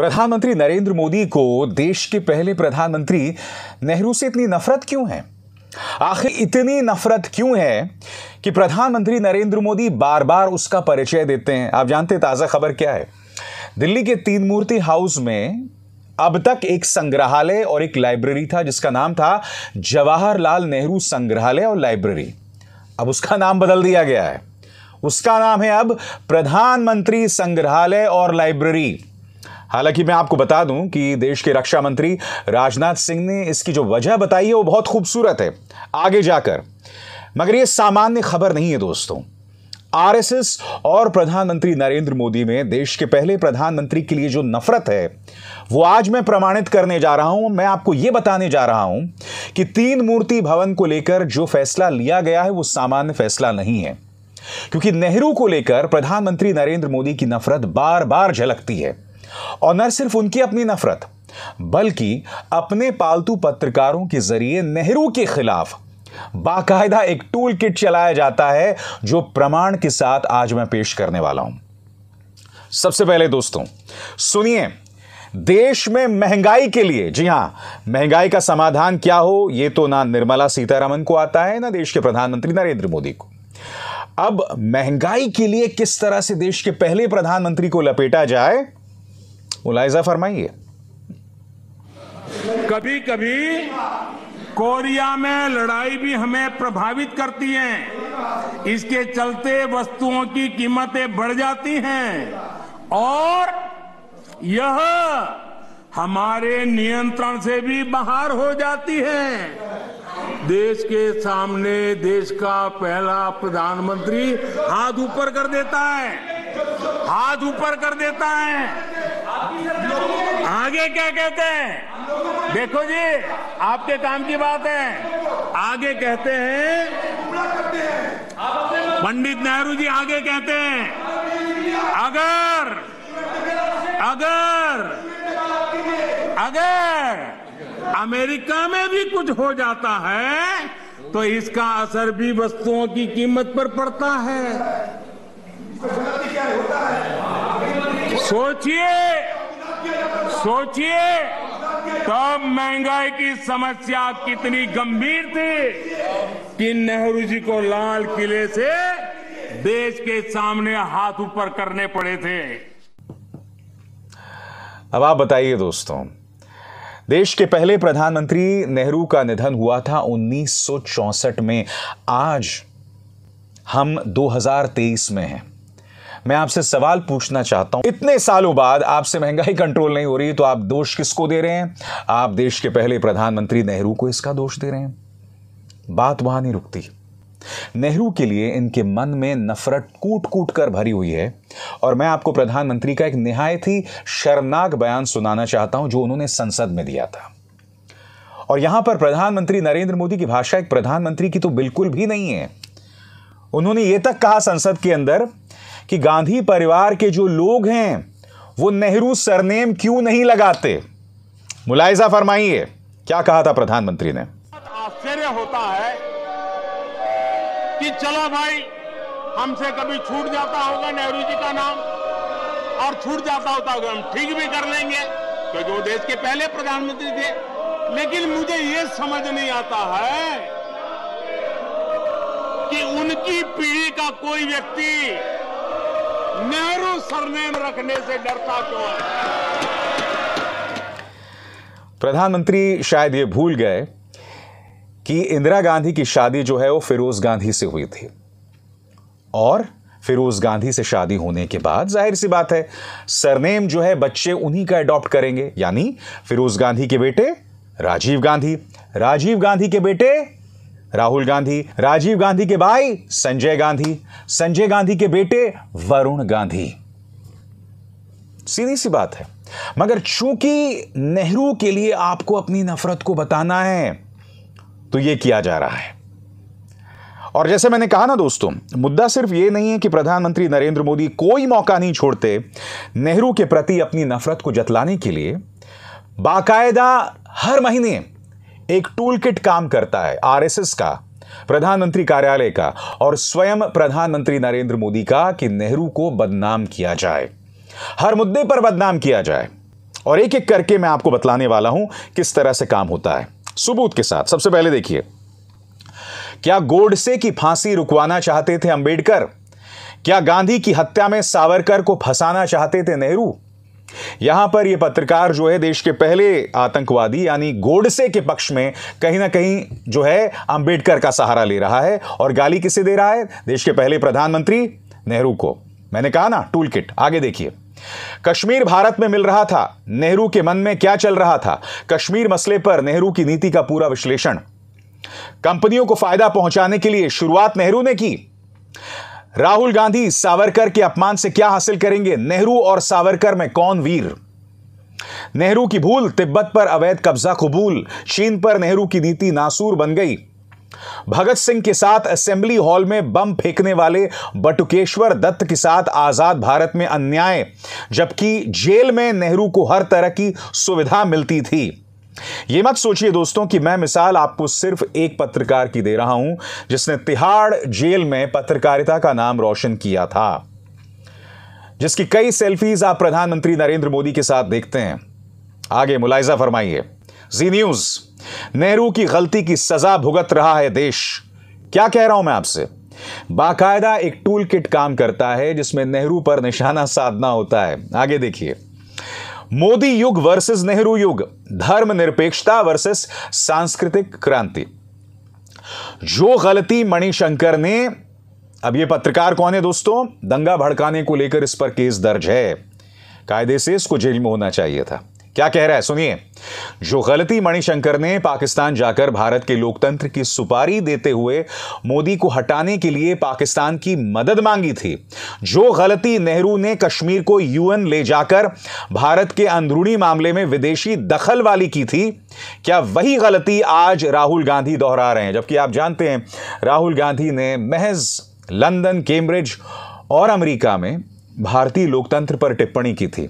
प्रधानमंत्री नरेंद्र मोदी को देश के पहले प्रधानमंत्री नेहरू से इतनी नफरत क्यों है आखिर इतनी नफरत क्यों है कि प्रधानमंत्री नरेंद्र मोदी बार बार उसका परिचय देते हैं आप जानते ताज़ा खबर क्या है दिल्ली के तीन मूर्ति हाउस में अब तक एक संग्रहालय और एक लाइब्रेरी था जिसका नाम था जवाहरलाल नेहरू संग्रहालय और लाइब्रेरी अब उसका नाम बदल दिया गया है उसका नाम है अब प्रधानमंत्री संग्रहालय और लाइब्रेरी हालांकि मैं आपको बता दूं कि देश के रक्षा मंत्री राजनाथ सिंह ने इसकी जो वजह बताई है वो बहुत खूबसूरत है आगे जाकर मगर ये सामान्य खबर नहीं है दोस्तों आरएसएस और प्रधानमंत्री नरेंद्र मोदी में देश के पहले प्रधानमंत्री के लिए जो नफरत है वो आज मैं प्रमाणित करने जा रहा हूं मैं आपको ये बताने जा रहा हूं कि तीन मूर्ति भवन को लेकर जो फैसला लिया गया है वो सामान्य फैसला नहीं है क्योंकि नेहरू को लेकर प्रधानमंत्री नरेंद्र मोदी की नफरत बार बार झलकती है और न सिर्फ उनकी अपनी नफरत बल्कि अपने पालतू पत्रकारों के जरिए नेहरू के खिलाफ बाकायदा एक टूल किट चलाया जाता है जो प्रमाण के साथ आज मैं पेश करने वाला हूं सबसे पहले दोस्तों सुनिए देश में महंगाई के लिए जी हां महंगाई का समाधान क्या हो यह तो ना निर्मला सीतारामन को आता है ना देश के प्रधानमंत्री नरेंद्र मोदी को अब महंगाई के लिए किस तरह से देश के पहले प्रधानमंत्री को लपेटा जाए मुलायजा फरमाइए कभी कभी कोरिया में लड़ाई भी हमें प्रभावित करती है इसके चलते वस्तुओं की कीमतें बढ़ जाती हैं और यह हमारे नियंत्रण से भी बाहर हो जाती है देश के सामने देश का पहला प्रधानमंत्री हाथ ऊपर कर देता है हाथ ऊपर कर देता है आगे क्या कहते हैं देखो जी आपके काम की बात है आगे कहते हैं पंडित नेहरू जी आगे कहते हैं अगर अगर अगर अमेरिका में भी कुछ हो जाता है तो इसका असर भी वस्तुओं की कीमत पर पड़ता है सोचिए सोचिए तब महंगाई की समस्या कितनी गंभीर थी कि नेहरू जी को लाल किले से देश के सामने हाथ ऊपर करने पड़े थे अब आप बताइए दोस्तों देश के पहले प्रधानमंत्री नेहरू का निधन हुआ था 1964 में आज हम 2023 में हैं मैं आपसे सवाल पूछना चाहता हूं इतने सालों बाद आपसे महंगाई कंट्रोल नहीं हो रही तो आप दोष किसको दे रहे हैं आप देश के पहले प्रधानमंत्री नेहरू को इसका दोष दे रहे हैं बात वहां नहीं रुकती नेहरू के लिए इनके मन में नफरत कूट कूट कर भरी हुई है और मैं आपको प्रधानमंत्री का एक निहायत ही शर्मनाक बयान सुनाना चाहता हूं जो उन्होंने संसद में दिया था और यहां पर प्रधानमंत्री नरेंद्र मोदी की भाषा एक प्रधानमंत्री की तो बिल्कुल भी नहीं है उन्होंने ये तक कहा संसद के अंदर कि गांधी परिवार के जो लोग हैं वो नेहरू सरनेम क्यों नहीं लगाते मुलायजा फरमाइए क्या कहा था प्रधानमंत्री ने आश्चर्य होता है कि चलो भाई हमसे कभी छूट जाता होगा नेहरू जी का नाम और छूट जाता होता होगा हम ठीक भी कर लेंगे क्योंकि वो देश के पहले प्रधानमंत्री थे लेकिन मुझे ये समझ नहीं आता है कि उनकी पीढ़ी का कोई व्यक्ति नेहरू सरनेम रखने से डरता क्यों है प्रधानमंत्री शायद ये भूल गए कि इंदिरा गांधी की शादी जो है वो फिरोज गांधी से हुई थी और फिरोज गांधी से शादी होने के बाद जाहिर सी बात है सरनेम जो है बच्चे उन्हीं का अडॉप्ट करेंगे यानी फिरोज गांधी के बेटे राजीव गांधी राजीव गांधी के बेटे राहुल गांधी राजीव गांधी के भाई संजय गांधी संजय गांधी के बेटे वरुण गांधी सीधी सी बात है मगर चूंकि नेहरू के लिए आपको अपनी नफरत को बताना है तो यह किया जा रहा है और जैसे मैंने कहा ना दोस्तों मुद्दा सिर्फ ये नहीं है कि प्रधानमंत्री नरेंद्र मोदी कोई मौका नहीं छोड़ते नेहरू के प्रति अपनी नफरत को जतलाने के लिए बाकायदा हर महीने एक टूल किट काम करता है आरएसएस का प्रधानमंत्री कार्यालय का और स्वयं प्रधानमंत्री नरेंद्र मोदी का कि नेहरू को बदनाम किया जाए हर मुद्दे पर बदनाम किया जाए और एक एक करके मैं आपको बतलाने वाला हूं किस तरह से काम होता है सबूत के साथ सबसे पहले देखिए क्या गोडसे की फांसी रुकवाना चाहते थे अंबेडकर क्या गांधी की हत्या में सावरकर को फंसाना चाहते थे नेहरू यहां पर यह पत्रकार जो है देश के पहले आतंकवादी यानी गोडसे के पक्ष में कहीं ना कहीं जो है अंबेडकर का सहारा ले रहा है और गाली किसे दे रहा है देश के पहले प्रधानमंत्री नेहरू को मैंने कहा ना टूल किट आगे देखिए कश्मीर भारत में मिल रहा था नेहरू के मन में क्या चल रहा था कश्मीर मसले पर नेहरू की नीति का पूरा विश्लेषण कंपनियों को फायदा पहुंचाने के लिए शुरुआत नेहरू ने की राहुल गांधी सावरकर के अपमान से क्या हासिल करेंगे नेहरू और सावरकर में कौन वीर नेहरू की भूल तिब्बत पर अवैध कब्जा कबूल चीन पर नेहरू की नीति नासूर बन गई भगत सिंह के साथ असेंबली हॉल में बम फेंकने वाले बटुकेश्वर दत्त के साथ आजाद भारत में अन्याय जबकि जेल में नेहरू को हर तरह की सुविधा मिलती थी ये मत सोचिए दोस्तों कि मैं मिसाल आपको सिर्फ एक पत्रकार की दे रहा हूं जिसने तिहाड़ जेल में पत्रकारिता का नाम रोशन किया था जिसकी कई सेल्फीज आप प्रधानमंत्री नरेंद्र मोदी के साथ देखते हैं आगे मुलायजा फरमाइए जी न्यूज नेहरू की गलती की सजा भुगत रहा है देश क्या कह रहा हूं मैं आपसे बाकायदा एक टूल किट काम करता है जिसमें नेहरू पर निशाना साधना होता है आगे देखिए मोदी युग वर्सेस नेहरू युग धर्मनिरपेक्षता वर्सेस सांस्कृतिक क्रांति जो गलती मणिशंकर ने अब ये पत्रकार कौन है दोस्तों दंगा भड़काने को लेकर इस पर केस दर्ज है कायदे से इसको जेल में होना चाहिए था क्या कह रहा है सुनिए जो गलती मणिशंकर ने पाकिस्तान जाकर भारत के लोकतंत्र की सुपारी देते हुए मोदी को हटाने के लिए पाकिस्तान की मदद मांगी थी जो गलती नेहरू ने कश्मीर को यूएन ले जाकर भारत के अंदरूनी मामले में विदेशी दखल वाली की थी क्या वही गलती आज राहुल गांधी दोहरा रहे हैं जबकि आप जानते हैं राहुल गांधी ने महज लंदन कैम्ब्रिज और अमेरिका में भारतीय लोकतंत्र पर टिप्पणी की थी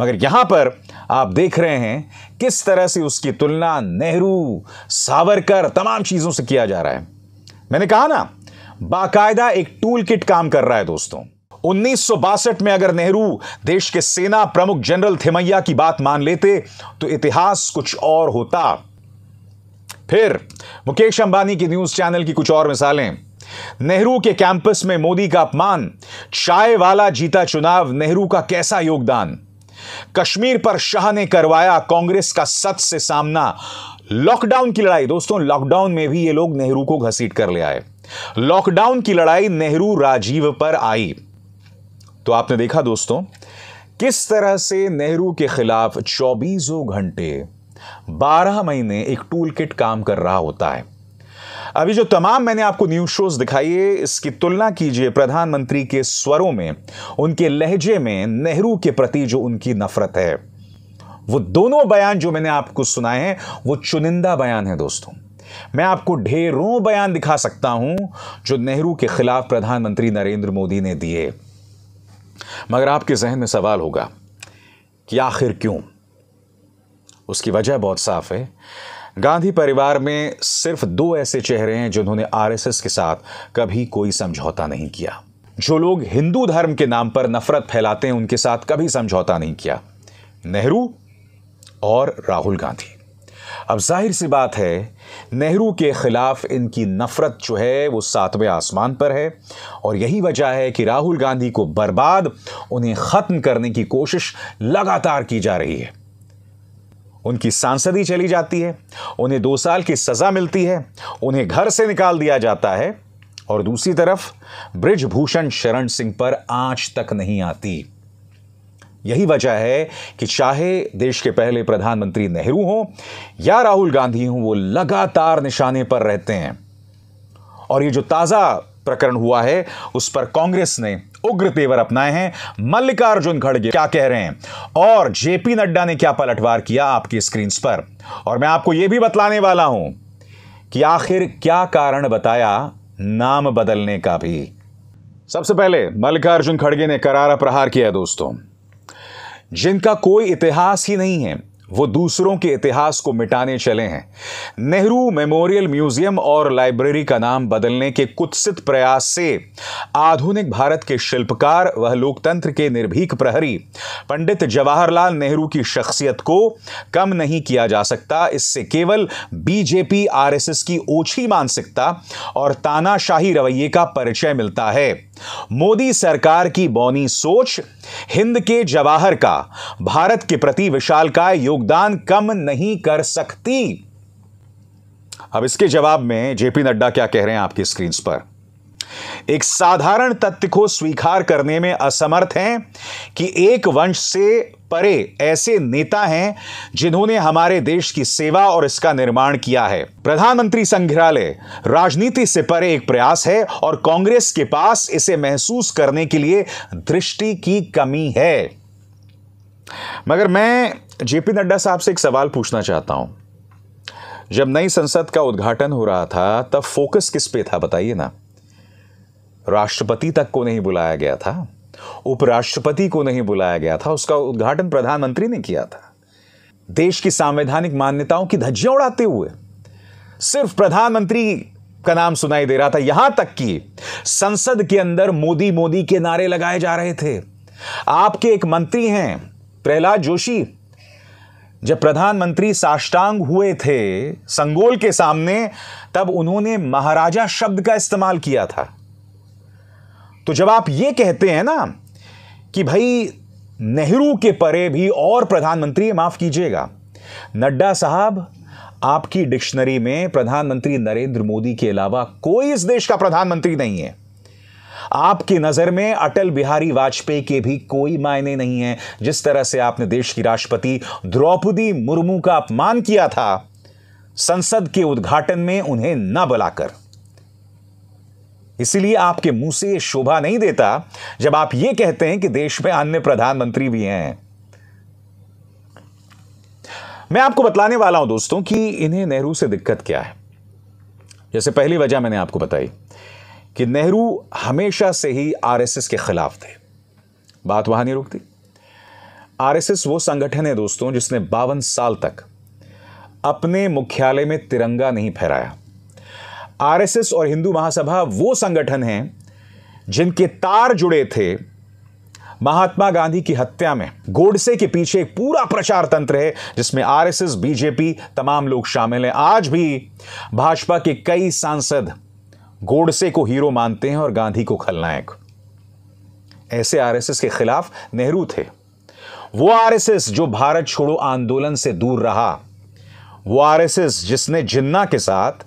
मगर यहां पर आप देख रहे हैं किस तरह से उसकी तुलना नेहरू सावरकर तमाम चीजों से किया जा रहा है मैंने कहा ना बाकायदा एक टूल किट काम कर रहा है दोस्तों उन्नीस में अगर नेहरू देश के सेना प्रमुख जनरल थेमैया की बात मान लेते तो इतिहास कुछ और होता फिर मुकेश अंबानी की न्यूज चैनल की कुछ और मिसालें नेहरू के कैंपस में मोदी का अपमान चाय वाला जीता चुनाव नेहरू का कैसा योगदान कश्मीर पर शाह ने करवाया कांग्रेस का सच से सामना लॉकडाउन की लड़ाई दोस्तों लॉकडाउन में भी ये लोग नेहरू को घसीट कर ले आए लॉकडाउन की लड़ाई नेहरू राजीव पर आई तो आपने देखा दोस्तों किस तरह से नेहरू के खिलाफ चौबीसों घंटे बारह महीने एक टूल किट काम कर रहा होता है अभी जो तमाम मैंने आपको न्यूज शोज दिखाई है इसकी तुलना कीजिए प्रधानमंत्री के स्वरों में उनके लहजे में नेहरू के प्रति जो उनकी नफरत है वो दोनों बयान जो मैंने आपको सुनाए हैं वो चुनिंदा बयान है दोस्तों मैं आपको ढेरों बयान दिखा सकता हूं जो नेहरू के खिलाफ प्रधानमंत्री नरेंद्र मोदी ने दिए मगर आपके जहन में सवाल होगा कि आखिर क्यों उसकी वजह बहुत साफ है गांधी परिवार में सिर्फ दो ऐसे चेहरे हैं जिन्होंने आरएसएस के साथ कभी कोई समझौता नहीं किया जो लोग हिंदू धर्म के नाम पर नफरत फैलाते हैं उनके साथ कभी समझौता नहीं किया नेहरू और राहुल गांधी अब जाहिर सी बात है नेहरू के खिलाफ इनकी नफरत जो है वो सातवें आसमान पर है और यही वजह है कि राहुल गांधी को बर्बाद उन्हें ख़त्म करने की कोशिश लगातार की जा रही है उनकी सांसदी चली जाती है उन्हें दो साल की सज़ा मिलती है उन्हें घर से निकाल दिया जाता है और दूसरी तरफ ब्रिजभूषण शरण सिंह पर आंच तक नहीं आती यही वजह है कि चाहे देश के पहले प्रधानमंत्री नेहरू हों या राहुल गांधी हों वो लगातार निशाने पर रहते हैं और ये जो ताज़ा प्रकरण हुआ है उस पर कांग्रेस ने उग्र तेवर अपनाए हैं मल्लिकार्जुन खड़गे क्या कह रहे हैं और जेपी नड्डा ने क्या पलटवार किया आपकी स्क्रीन पर और मैं आपको यह भी बतलाने वाला हूं कि आखिर क्या कारण बताया नाम बदलने का भी सबसे पहले मल्लिकार्जुन खड़गे ने करारा प्रहार किया दोस्तों जिनका कोई इतिहास ही नहीं है वो दूसरों के इतिहास को मिटाने चले हैं नेहरू मेमोरियल म्यूजियम और लाइब्रेरी का नाम बदलने के कुत्सित प्रयास से आधुनिक भारत के शिल्पकार वह लोकतंत्र के निर्भीक प्रहरी पंडित जवाहरलाल नेहरू की शख्सियत को कम नहीं किया जा सकता इससे केवल बीजेपी आरएसएस की ओछी मानसिकता और तानाशाही रवैये का परिचय मिलता है मोदी सरकार की बौनी सोच हिंद के जवाहर का भारत के प्रति विशाल का योगदान कम नहीं कर सकती अब इसके जवाब में जेपी नड्डा क्या कह रहे हैं आपकी स्क्रीन पर एक साधारण तथ्य को स्वीकार करने में असमर्थ हैं कि एक वंश से परे ऐसे नेता हैं जिन्होंने हमारे देश की सेवा और इसका निर्माण किया है प्रधानमंत्री संग्रहालय राजनीति से परे एक प्रयास है और कांग्रेस के पास इसे महसूस करने के लिए दृष्टि की कमी है मगर मैं जेपी नड्डा साहब से एक सवाल पूछना चाहता हूं जब नई संसद का उद्घाटन हो रहा था तब फोकस किस पे था बताइए ना राष्ट्रपति तक को नहीं बुलाया गया था उपराष्ट्रपति को नहीं बुलाया गया था उसका उद्घाटन प्रधानमंत्री ने किया था देश की संवैधानिक मान्यताओं की धज्जियां उड़ाते हुए सिर्फ प्रधानमंत्री का नाम सुनाई दे रहा था यहां तक कि संसद के अंदर मोदी मोदी के नारे लगाए जा रहे थे आपके एक मंत्री हैं प्रहलाद जोशी जब प्रधानमंत्री साष्टांग हुए थे संगोल के सामने तब उन्होंने महाराजा शब्द का इस्तेमाल किया था तो जब आप ये कहते हैं ना कि भाई नेहरू के परे भी और प्रधानमंत्री माफ कीजिएगा नड्डा साहब आपकी डिक्शनरी में प्रधानमंत्री नरेंद्र मोदी के अलावा कोई इस देश का प्रधानमंत्री नहीं है आपकी नजर में अटल बिहारी वाजपेयी के भी कोई मायने नहीं है जिस तरह से आपने देश की राष्ट्रपति द्रौपदी मुर्मू का अपमान किया था संसद के उद्घाटन में उन्हें न बुलाकर इसीलिए आपके मुंह से ये शोभा नहीं देता जब आप ये कहते हैं कि देश में अन्य प्रधानमंत्री भी हैं मैं आपको बतलाने वाला हूं दोस्तों कि इन्हें नेहरू से दिक्कत क्या है जैसे पहली वजह मैंने आपको बताई कि नेहरू हमेशा से ही आरएसएस के खिलाफ थे बात वहां नहीं रुकती आरएसएस वो संगठन है दोस्तों जिसने बावन साल तक अपने मुख्यालय में तिरंगा नहीं फहराया आरएसएस और हिंदू महासभा वो संगठन हैं जिनके तार जुड़े थे महात्मा गांधी की हत्या में गोडसे के पीछे एक पूरा प्रचार तंत्र है जिसमें आरएसएस बीजेपी तमाम लोग शामिल हैं आज भी भाजपा के कई सांसद गोडसे को हीरो मानते हैं और गांधी को खलनायक ऐसे आरएसएस के खिलाफ नेहरू थे वो आरएसएस जो भारत छोड़ो आंदोलन से दूर रहा वो आरएसएस जिसने जिन्ना के साथ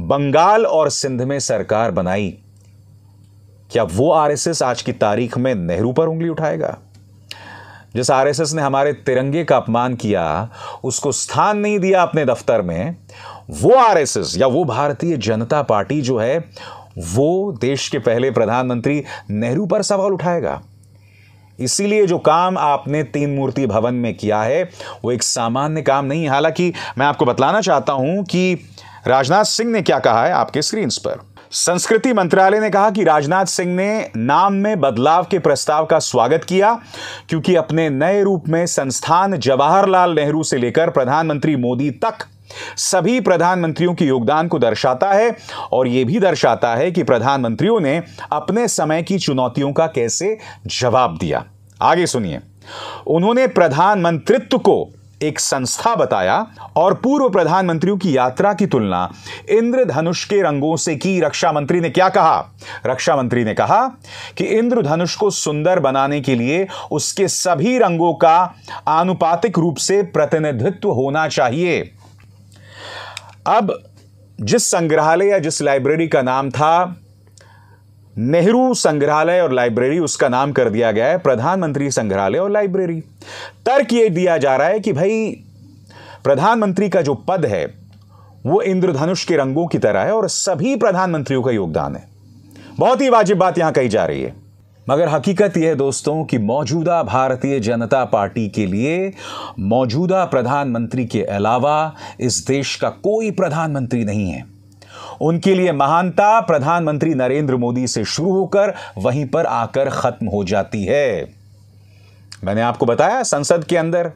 बंगाल और सिंध में सरकार बनाई क्या वो आरएसएस आज की तारीख में नेहरू पर उंगली उठाएगा जिस आरएसएस ने हमारे तिरंगे का अपमान किया उसको स्थान नहीं दिया अपने दफ्तर में वो आरएसएस या वो भारतीय जनता पार्टी जो है वो देश के पहले प्रधानमंत्री नेहरू पर सवाल उठाएगा इसीलिए जो काम आपने तीन मूर्ति भवन में किया है वो एक सामान्य काम नहीं हालांकि मैं आपको बतलाना चाहता हूं कि राजनाथ सिंह ने क्या कहा है आपके स्क्रीन पर संस्कृति मंत्रालय ने कहा कि राजनाथ सिंह ने नाम में बदलाव के प्रस्ताव का स्वागत किया क्योंकि अपने नए रूप में संस्थान जवाहरलाल नेहरू से लेकर प्रधानमंत्री मोदी तक सभी प्रधानमंत्रियों के योगदान को दर्शाता है और यह भी दर्शाता है कि प्रधानमंत्रियों ने अपने समय की चुनौतियों का कैसे जवाब दिया आगे सुनिए उन्होंने प्रधानमंत्रित्व को एक संस्था बताया और पूर्व प्रधानमंत्रियों की यात्रा की तुलना इंद्रधनुष के रंगों से की रक्षा मंत्री ने क्या कहा रक्षा मंत्री ने कहा कि इंद्रधनुष को सुंदर बनाने के लिए उसके सभी रंगों का आनुपातिक रूप से प्रतिनिधित्व होना चाहिए अब जिस संग्रहालय या जिस लाइब्रेरी का नाम था नेहरू संग्रहालय और लाइब्रेरी उसका नाम कर दिया गया है प्रधानमंत्री संग्रहालय और लाइब्रेरी तर्क ये दिया जा रहा है कि भाई प्रधानमंत्री का जो पद है वो इंद्रधनुष के रंगों की तरह है और सभी प्रधानमंत्रियों का योगदान है बहुत ही वाजिब बात यहां कही जा रही है मगर हकीकत यह है दोस्तों कि मौजूदा भारतीय जनता पार्टी के लिए मौजूदा प्रधानमंत्री के अलावा इस देश का कोई प्रधानमंत्री नहीं है उनके लिए महानता प्रधानमंत्री नरेंद्र मोदी से शुरू होकर वहीं पर आकर खत्म हो जाती है मैंने आपको बताया संसद के अंदर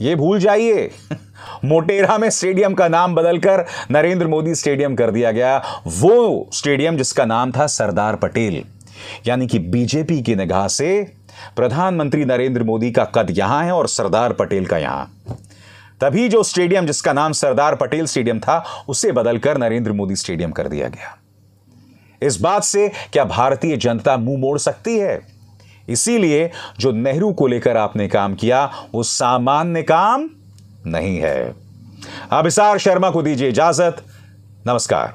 ये भूल जाइए मोटेरा में स्टेडियम का नाम बदलकर नरेंद्र मोदी स्टेडियम कर दिया गया वो स्टेडियम जिसका नाम था सरदार पटेल यानी कि बीजेपी की निगाह से प्रधानमंत्री नरेंद्र मोदी का कद यहां है और सरदार पटेल का यहां तभी जो स्टेडियम जिसका नाम सरदार पटेल स्टेडियम था उसे बदलकर नरेंद्र मोदी स्टेडियम कर दिया गया इस बात से क्या भारतीय जनता मुंह मोड़ सकती है इसीलिए जो नेहरू को लेकर आपने काम किया वो सामान्य काम नहीं है अब हिसार शर्मा को दीजिए इजाजत नमस्कार